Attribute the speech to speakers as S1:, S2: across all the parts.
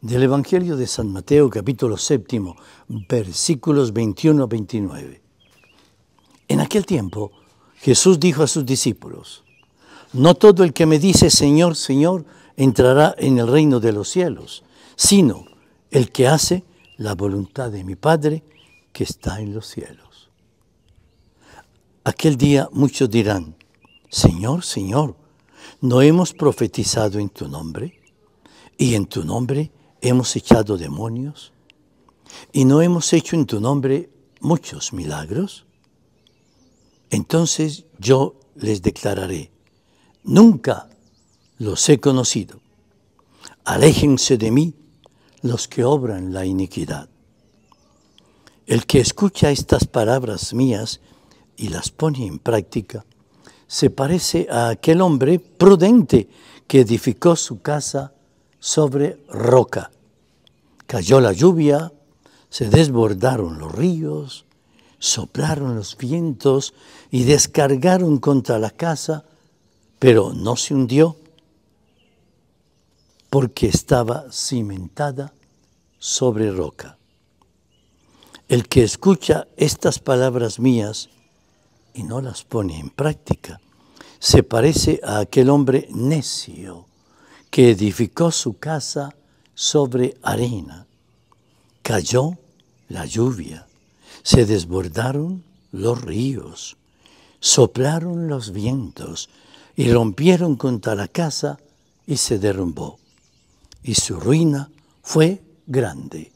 S1: del Evangelio de San Mateo capítulo séptimo, versículos 21 a 29. En aquel tiempo Jesús dijo a sus discípulos, No todo el que me dice Señor, Señor, entrará en el reino de los cielos, sino el que hace la voluntad de mi Padre que está en los cielos. Aquel día muchos dirán, Señor, Señor, ¿no hemos profetizado en tu nombre? ¿Y en tu nombre hemos echado demonios? ¿Y no hemos hecho en tu nombre muchos milagros? Entonces yo les declararé, nunca los he conocido. Aléjense de mí los que obran la iniquidad. El que escucha estas palabras mías y las pone en práctica, se parece a aquel hombre prudente que edificó su casa sobre roca. Cayó la lluvia, se desbordaron los ríos, soplaron los vientos y descargaron contra la casa, pero no se hundió porque estaba cimentada sobre roca. El que escucha estas palabras mías y no las pone en práctica, se parece a aquel hombre necio que edificó su casa sobre arena. Cayó la lluvia, se desbordaron los ríos, soplaron los vientos y rompieron contra la casa y se derrumbó. Y su ruina fue grande.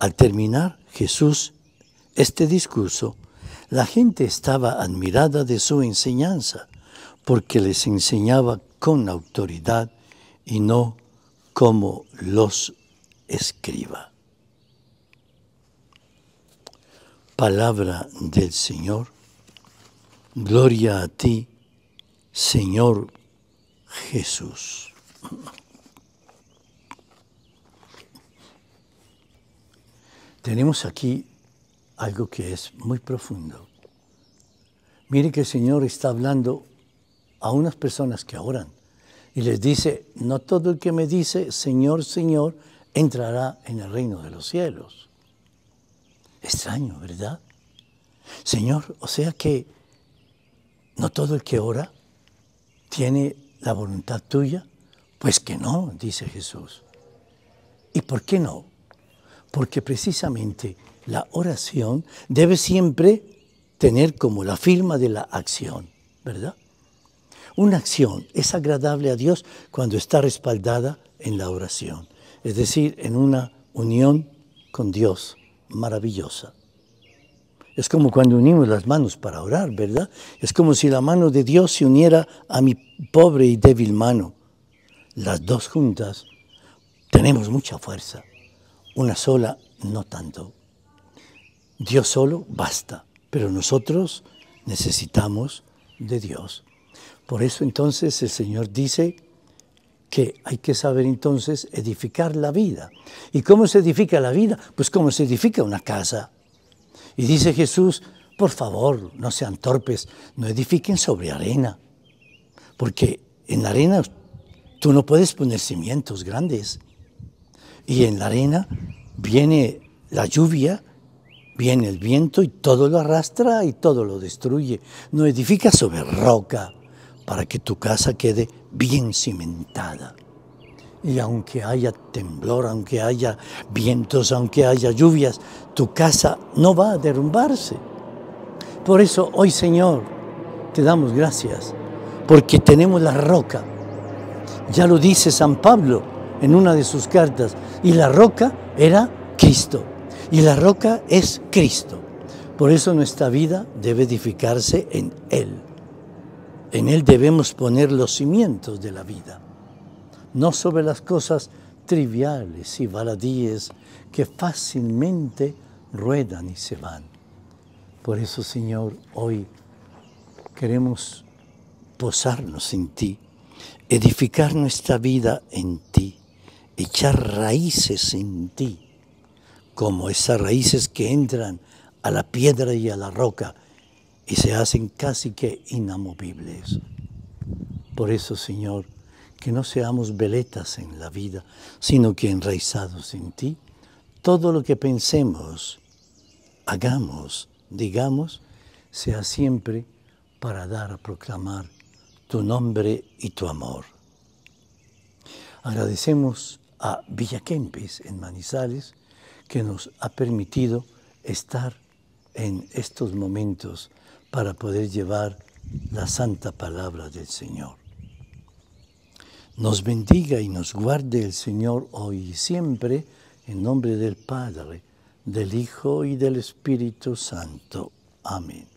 S1: Al terminar Jesús este discurso, la gente estaba admirada de su enseñanza, porque les enseñaba con autoridad y no como los escriba. Palabra del Señor. Gloria a ti, Señor Jesús. Tenemos aquí algo que es muy profundo. Mire que el Señor está hablando a unas personas que oran y les dice, no todo el que me dice, Señor, Señor, entrará en el reino de los cielos. Extraño, ¿verdad? Señor, o sea que no todo el que ora tiene la voluntad tuya. Pues que no, dice Jesús. ¿Y por qué no? Porque precisamente la oración debe siempre tener como la firma de la acción, ¿verdad? Una acción es agradable a Dios cuando está respaldada en la oración, es decir, en una unión con Dios maravillosa. Es como cuando unimos las manos para orar, ¿verdad? Es como si la mano de Dios se uniera a mi pobre y débil mano. Las dos juntas tenemos mucha fuerza, una sola no tanto. Dios solo basta, pero nosotros necesitamos de Dios. Por eso entonces el Señor dice que hay que saber entonces edificar la vida. ¿Y cómo se edifica la vida? Pues como se edifica una casa. Y dice Jesús, por favor, no sean torpes, no edifiquen sobre arena, porque en la arena tú no puedes poner cimientos grandes. Y en la arena viene la lluvia, viene el viento y todo lo arrastra y todo lo destruye. No edifica sobre roca para que tu casa quede bien cimentada. Y aunque haya temblor, aunque haya vientos, aunque haya lluvias, tu casa no va a derrumbarse. Por eso hoy, Señor, te damos gracias, porque tenemos la roca. Ya lo dice San Pablo en una de sus cartas, y la roca era Cristo, y la roca es Cristo. Por eso nuestra vida debe edificarse en Él. En Él debemos poner los cimientos de la vida, no sobre las cosas triviales y baladíes que fácilmente ruedan y se van. Por eso, Señor, hoy queremos posarnos en ti, edificar nuestra vida en ti, echar raíces en ti, como esas raíces que entran a la piedra y a la roca y se hacen casi que inamovibles. Por eso, Señor, que no seamos veletas en la vida, sino que enraizados en ti, todo lo que pensemos, hagamos, digamos, sea siempre para dar a proclamar tu nombre y tu amor. Agradecemos a Villa Kempis en Manizales que nos ha permitido estar en estos momentos para poder llevar la santa palabra del Señor. Nos bendiga y nos guarde el Señor hoy y siempre, en nombre del Padre, del Hijo y del Espíritu Santo. Amén.